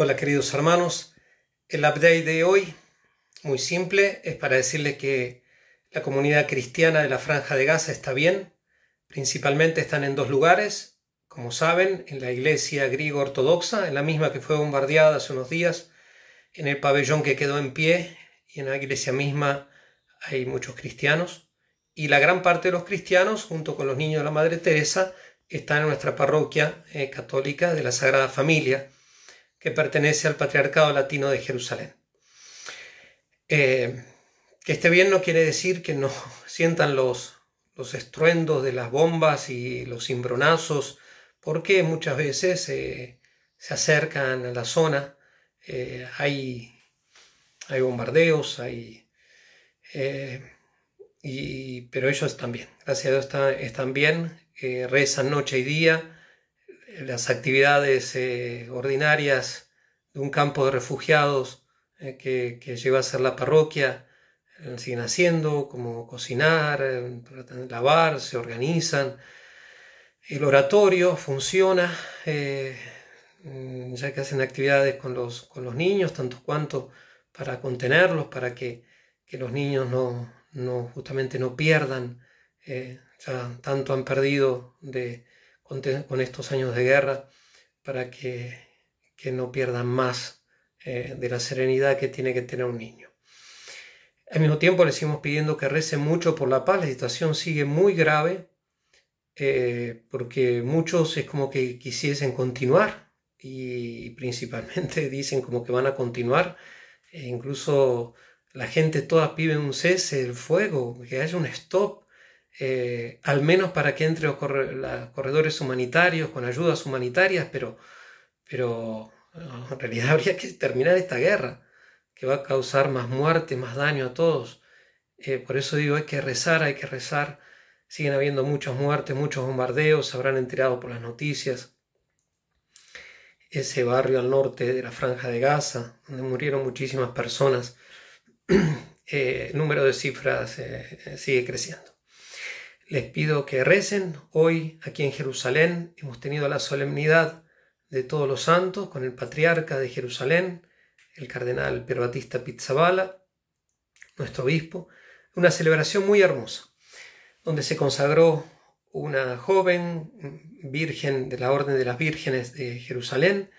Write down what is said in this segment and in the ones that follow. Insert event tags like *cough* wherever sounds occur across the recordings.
Hola queridos hermanos, el update de hoy, muy simple, es para decirles que la comunidad cristiana de la Franja de Gaza está bien, principalmente están en dos lugares, como saben, en la iglesia griego ortodoxa, en la misma que fue bombardeada hace unos días, en el pabellón que quedó en pie, y en la iglesia misma hay muchos cristianos, y la gran parte de los cristianos, junto con los niños de la Madre Teresa, están en nuestra parroquia eh, católica de la Sagrada Familia, que pertenece al Patriarcado Latino de Jerusalén. Eh, que esté bien no quiere decir que no *laughs* sientan los, los estruendos de las bombas y los cimbronazos, porque muchas veces eh, se acercan a la zona, eh, hay, hay, bombardeos, hay, y, pero ellos están bien, gracias a Dios están, están bien, rezan noche y día, las actividades eh, ordinarias de un campo de refugiados eh, que, lleva a ser la parroquia, eh, siguen haciendo, como cocinar, lavar, se organizan. El oratorio funciona, ya que hacen actividades con los, con los niños, tanto cuanto para contenerlos, para que, los niños no, justamente no pierdan, ya tanto han perdido de, con, estos años de guerra para que, que no pierdan más eh, de la serenidad que tiene que tener un niño. Al mismo tiempo le seguimos pidiendo que rece mucho por la paz, la situación sigue muy grave eh, porque muchos es como que quisiesen continuar y principalmente *laughs* dicen como que van a continuar, e incluso la gente toda pide un cese del fuego, que haya un stop eh, al menos para que entre los, corredores humanitarios con ayudas humanitarias, pero, pero en realidad *laughs* habría que terminar esta guerra, que va a causar más muerte, más daño a todos. Eh, por eso digo, hay que rezar, hay que rezar. Siguen habiendo muchas muertes, muchos bombardeos, se habrán enterado por las noticias. Ese barrio al norte de la Franja de Gaza, donde murieron muchísimas personas, *clears throat* eh, el número de cifras sigue creciendo. Les pido que recen. Hoy aquí en Jerusalén hemos tenido la solemnidad de todos los santos con el patriarca de Jerusalén, el cardenal Pier Batista Pizzabala, nuestro obispo, una celebración muy hermosa, donde se consagró una joven virgen de la Orden de las Vírgenes de Jerusalén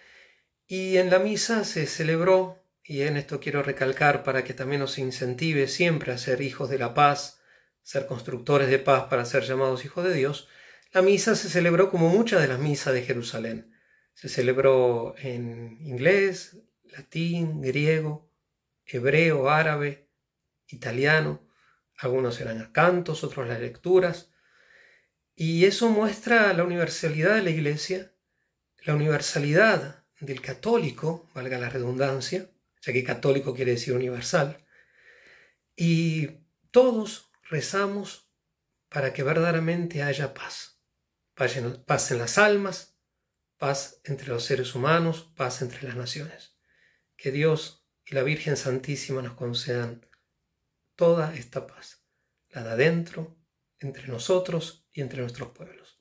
y en la misa se celebró, y en esto quiero recalcar para que también nos incentive siempre a ser hijos de la paz, ser constructores de paz para ser llamados hijos de Dios, la misa se celebró como muchas de las misas de Jerusalén. Se celebró en inglés, latín, griego, hebreo, árabe, italiano. Algunos eran cantos, otros las lecturas. Y eso muestra la universalidad de la Iglesia, la universalidad del católico, valga la redundancia, ya que católico quiere decir universal. Y todos rezamos para que verdaderamente haya paz. Paz en las almas, paz entre los seres humanos, paz entre las naciones. Que Dios y la Virgen Santísima nos concedan toda esta paz, la de adentro, entre nosotros y entre nuestros pueblos.